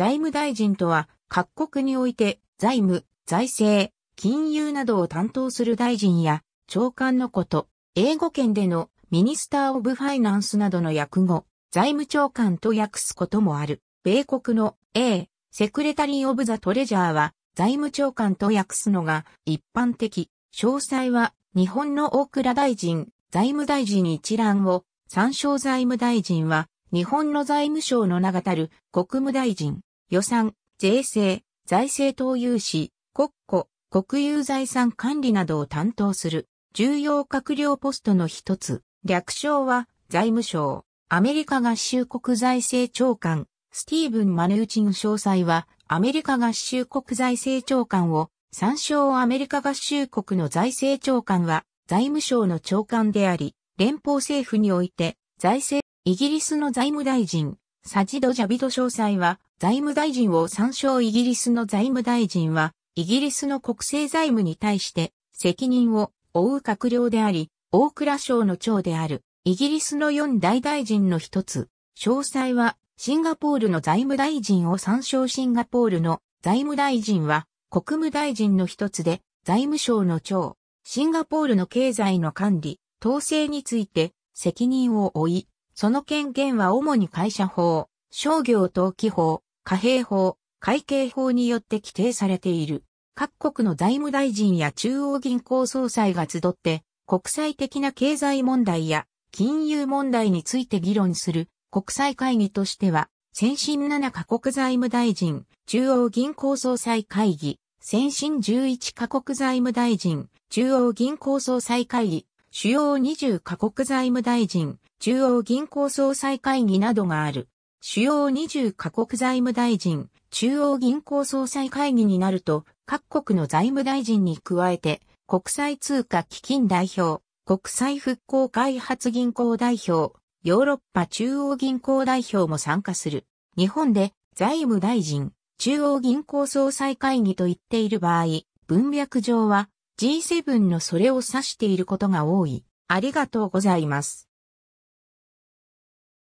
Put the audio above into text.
財務大臣とは、各国において財務、財政、金融などを担当する大臣や長官のこと、英語圏でのミニスター・オブ・ファイナンスなどの訳語、財務長官と訳すこともある。米国の A、セクレタリー・オブ・ザ・トレジャーは財務長官と訳すのが一般的。詳細は日本の大倉大臣、財務大臣一覧を、参照財務大臣は日本の財務省の名がたる国務大臣。予算、税制、財政投融資、国庫、国有財産管理などを担当する重要閣僚ポストの一つ、略称は財務省、アメリカ合衆国財政長官、スティーブン・マネウチン詳細はアメリカ合衆国財政長官を参照アメリカ合衆国の財政長官は財務省の長官であり、連邦政府において財政、イギリスの財務大臣、サジド・ジャビド詳細は、財務大臣を参照イギリスの財務大臣は、イギリスの国政財務に対して、責任を負う閣僚であり、大蔵省の長である、イギリスの四大大臣の一つ。詳細は、シンガポールの財務大臣を参照シンガポールの財務大臣は、国務大臣の一つで、財務省の長。シンガポールの経済の管理、統制について、責任を負い、その権限は主に会社法、商業登記法、貨幣法、会計法によって規定されている。各国の財務大臣や中央銀行総裁が集って、国際的な経済問題や金融問題について議論する国際会議としては、先進7カ国財務大臣、中央銀行総裁会議、先進11カ国財務大臣、中央銀行総裁会議、主要20カ国財務大臣、中央銀行総裁会議などがある。主要20カ国財務大臣、中央銀行総裁会議になると、各国の財務大臣に加えて、国際通貨基金代表、国際復興開発銀行代表、ヨーロッパ中央銀行代表も参加する。日本で財務大臣、中央銀行総裁会議と言っている場合、文脈上は G7 のそれを指していることが多い。ありがとうございます。